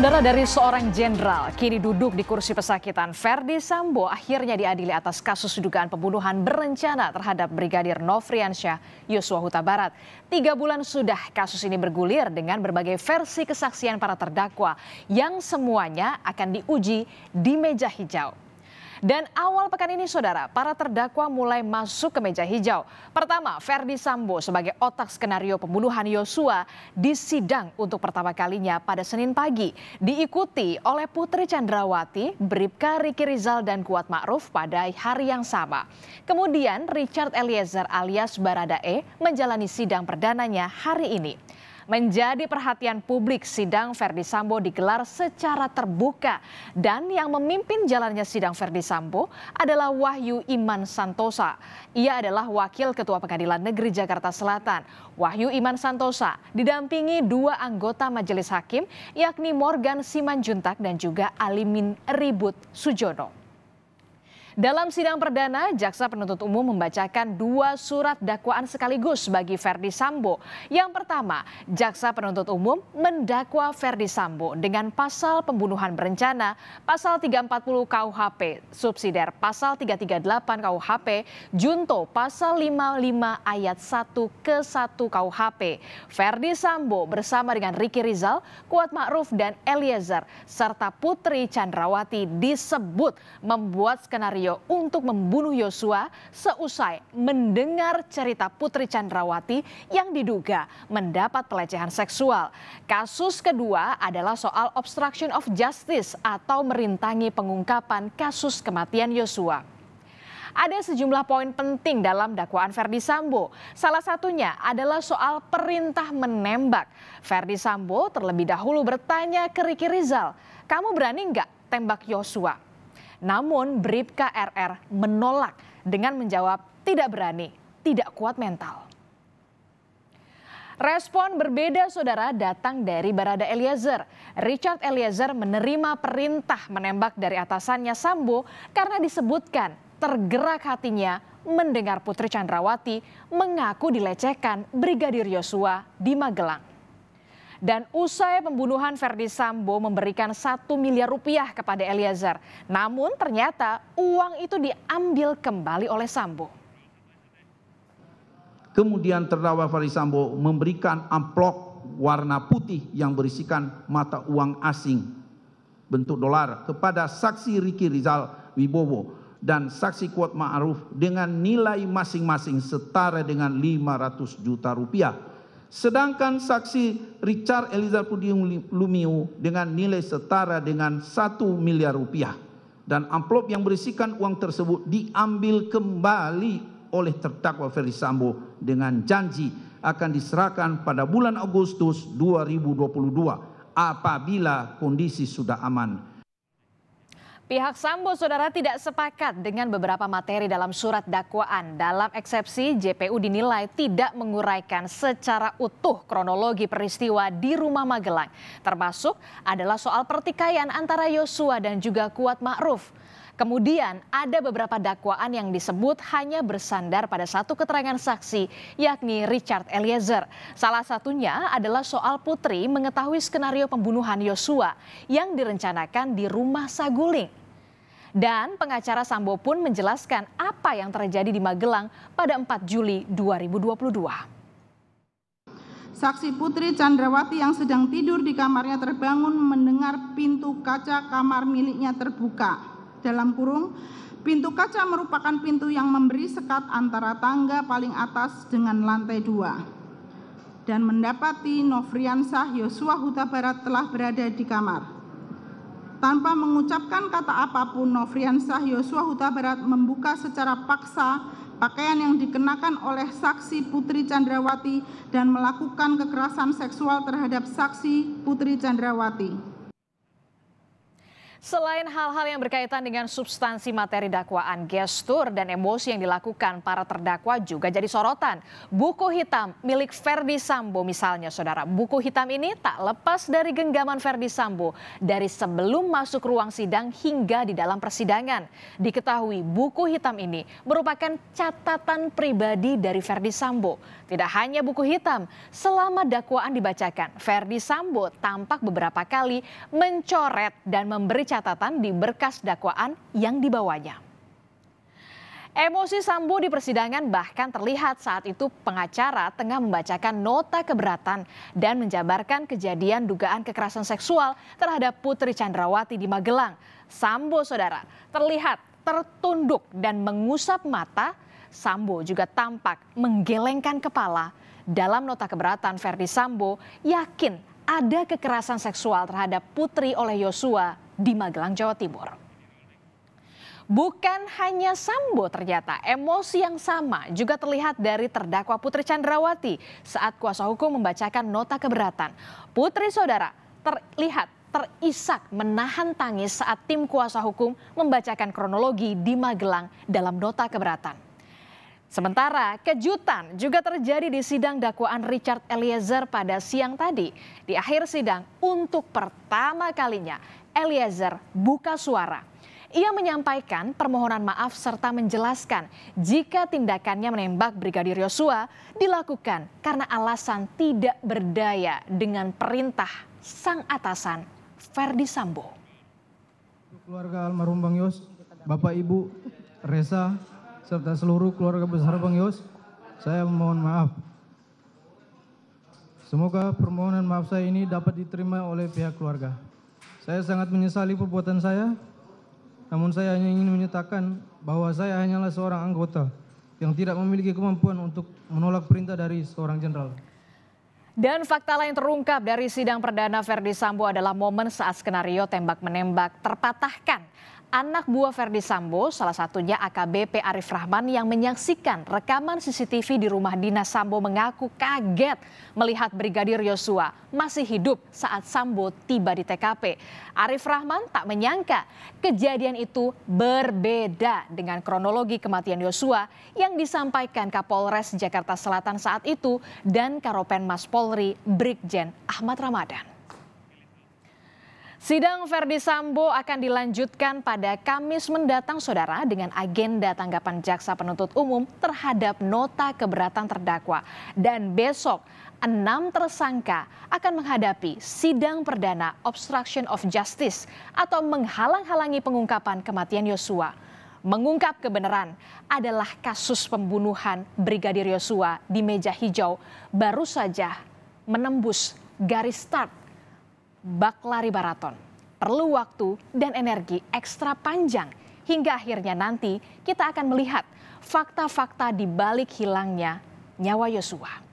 Saudara dari seorang jenderal kini duduk di kursi pesakitan. Ferdi Sambo akhirnya diadili atas kasus dugaan pembunuhan berencana terhadap Brigadir Nofriansyah Yosua Huta Barat. Tiga bulan sudah kasus ini bergulir dengan berbagai versi kesaksian para terdakwa yang semuanya akan diuji di meja hijau. Dan awal pekan ini saudara, para terdakwa mulai masuk ke meja hijau. Pertama, Ferdi Sambo sebagai otak skenario pembunuhan Yosua disidang untuk pertama kalinya pada Senin pagi. Diikuti oleh Putri Chandrawati, Bribka Riki Rizal dan Kuat Ma'ruf pada hari yang sama. Kemudian Richard Eliezer alias Baradae menjalani sidang perdananya hari ini. Menjadi perhatian publik, sidang Verdi Sambo digelar secara terbuka dan yang memimpin jalannya sidang Verdi Sambo adalah Wahyu Iman Santosa. Ia adalah wakil ketua Pengadilan Negeri Jakarta Selatan. Wahyu Iman Santosa didampingi dua anggota majelis hakim yakni Morgan Simanjuntak dan juga Alimin Ribut Sujono. Dalam sidang perdana, jaksa penuntut umum membacakan dua surat dakwaan sekaligus bagi Verdi Sambo. Yang pertama, jaksa penuntut umum mendakwa Verdi Sambo dengan pasal pembunuhan berencana, pasal 340 KUHP, subsidiar pasal 338 KUHP, junto pasal 55 ayat 1 ke 1 KUHP. Verdi Sambo bersama dengan Riki Rizal, Kuat Ma'ruf dan Eliezer serta Putri Chandrawati disebut membuat skenario skenario untuk membunuh Yosua seusai mendengar cerita Putri Chandrawati yang diduga mendapat pelecehan seksual. Kasus kedua adalah soal obstruction of justice atau merintangi pengungkapan kasus kematian Yosua ada sejumlah poin penting dalam dakwaan Verdi Sambo. Salah satunya adalah soal perintah menembak. Verdi Sambo terlebih dahulu bertanya ke Riki Rizal, kamu berani nggak tembak Yosua? Namun Bribka RR menolak dengan menjawab tidak berani, tidak kuat mental. Respon berbeda saudara datang dari Barada Eliezer. Richard Eliezer menerima perintah menembak dari atasannya Sambo karena disebutkan tergerak hatinya mendengar Putri Chandrawati mengaku dilecehkan Brigadir Yosua di Magelang. Dan usai pembunuhan Verdi Sambo memberikan satu miliar rupiah kepada Eliezer. Namun ternyata uang itu diambil kembali oleh Sambo. Kemudian terdakwa Verdi Sambo memberikan amplop warna putih yang berisikan mata uang asing bentuk dolar kepada saksi Riki Rizal Wibowo dan saksi kuat ma'ruf dengan nilai masing-masing setara dengan 500 juta rupiah Sedangkan saksi Richard Elizar Pudium Lumiu dengan nilai setara dengan 1 miliar rupiah. Dan amplop yang berisikan uang tersebut diambil kembali oleh terdakwa Ferry Sambo dengan janji akan diserahkan pada bulan Agustus 2022 apabila kondisi sudah aman. Pihak Sambo Saudara tidak sepakat dengan beberapa materi dalam surat dakwaan. Dalam eksepsi, JPU dinilai tidak menguraikan secara utuh kronologi peristiwa di rumah Magelang. Termasuk adalah soal pertikaian antara Yosua dan juga Kuat Ma'ruf. Kemudian ada beberapa dakwaan yang disebut hanya bersandar pada satu keterangan saksi yakni Richard Eliezer. Salah satunya adalah soal Putri mengetahui skenario pembunuhan Yosua yang direncanakan di rumah Saguling. Dan pengacara Sambo pun menjelaskan apa yang terjadi di Magelang pada 4 Juli 2022. Saksi Putri Chandrawati yang sedang tidur di kamarnya terbangun mendengar pintu kaca kamar miliknya terbuka. Dalam kurung, pintu kaca merupakan pintu yang memberi sekat antara tangga paling atas dengan lantai dua. Dan mendapati Nofriansah Yosua Huta Barat telah berada di kamar. Tanpa mengucapkan kata apapun, Nofriansah Yosua Huta Barat membuka secara paksa pakaian yang dikenakan oleh saksi Putri Chandrawati dan melakukan kekerasan seksual terhadap saksi Putri Chandrawati. Selain hal-hal yang berkaitan dengan substansi materi dakwaan, gestur dan emosi yang dilakukan para terdakwa juga jadi sorotan. Buku hitam milik Verdi Sambo misalnya, saudara. Buku hitam ini tak lepas dari genggaman Verdi Sambo dari sebelum masuk ruang sidang hingga di dalam persidangan. Diketahui buku hitam ini merupakan catatan pribadi dari Verdi Sambo. Tidak hanya buku hitam, selama dakwaan dibacakan, Verdi Sambo tampak beberapa kali mencoret dan memberi catatan di berkas dakwaan yang dibawanya. Emosi Sambo di persidangan bahkan terlihat saat itu pengacara tengah membacakan nota keberatan dan menjabarkan kejadian dugaan kekerasan seksual terhadap Putri Chandrawati di Magelang. Sambo saudara terlihat tertunduk dan mengusap mata. Sambo juga tampak menggelengkan kepala. Dalam nota keberatan Verdi Sambo yakin ada kekerasan seksual terhadap Putri oleh Yosua di Magelang, Jawa Timur. Bukan hanya Sambo ternyata, emosi yang sama juga terlihat dari terdakwa Putri Chandrawati saat kuasa hukum membacakan nota keberatan. Putri Saudara terlihat terisak menahan tangis saat tim kuasa hukum membacakan kronologi di Magelang dalam nota keberatan. Sementara kejutan juga terjadi di sidang dakwaan Richard Eliezer pada siang tadi. Di akhir sidang, untuk pertama kalinya Eliezer buka suara. Ia menyampaikan permohonan maaf serta menjelaskan jika tindakannya menembak Brigadir Yosua dilakukan karena alasan tidak berdaya dengan perintah sang atasan Ferdi Sambo. Keluarga almarhum Bang Yos, Bapak Ibu, Reza, serta seluruh keluarga besar Bang Yos, saya mohon maaf. Semoga permohonan maaf saya ini dapat diterima oleh pihak keluarga. Saya sangat menyesali perbuatan saya, namun saya hanya ingin menyatakan bahwa saya hanyalah seorang anggota yang tidak memiliki kemampuan untuk menolak perintah dari seorang jenderal. Dan fakta lain terungkap dari sidang perdana Verdi Sambo adalah momen saat skenario tembak-menembak terpatahkan anak buah Verdi Sambo, salah satunya AKBP Arif Rahman yang menyaksikan rekaman CCTV di rumah Dina Sambo mengaku kaget melihat Brigadir Yosua masih hidup saat Sambo tiba di TKP. Arif Rahman tak menyangka kejadian itu berbeda dengan kronologi kematian Yosua yang disampaikan Kapolres Jakarta Selatan saat itu dan Karopenmas Polri Brigjen Ahmad Ramadan. Sidang Verdi Sambo akan dilanjutkan pada Kamis mendatang Saudara dengan agenda tanggapan jaksa penuntut umum terhadap nota keberatan terdakwa dan besok enam tersangka akan menghadapi sidang perdana obstruction of justice atau menghalang-halangi pengungkapan kematian Yosua. Mengungkap kebenaran adalah kasus pembunuhan Brigadir Yosua di meja hijau baru saja menembus garis start bak lari maraton perlu waktu dan energi ekstra panjang hingga akhirnya nanti kita akan melihat fakta-fakta di balik hilangnya nyawa Yosua.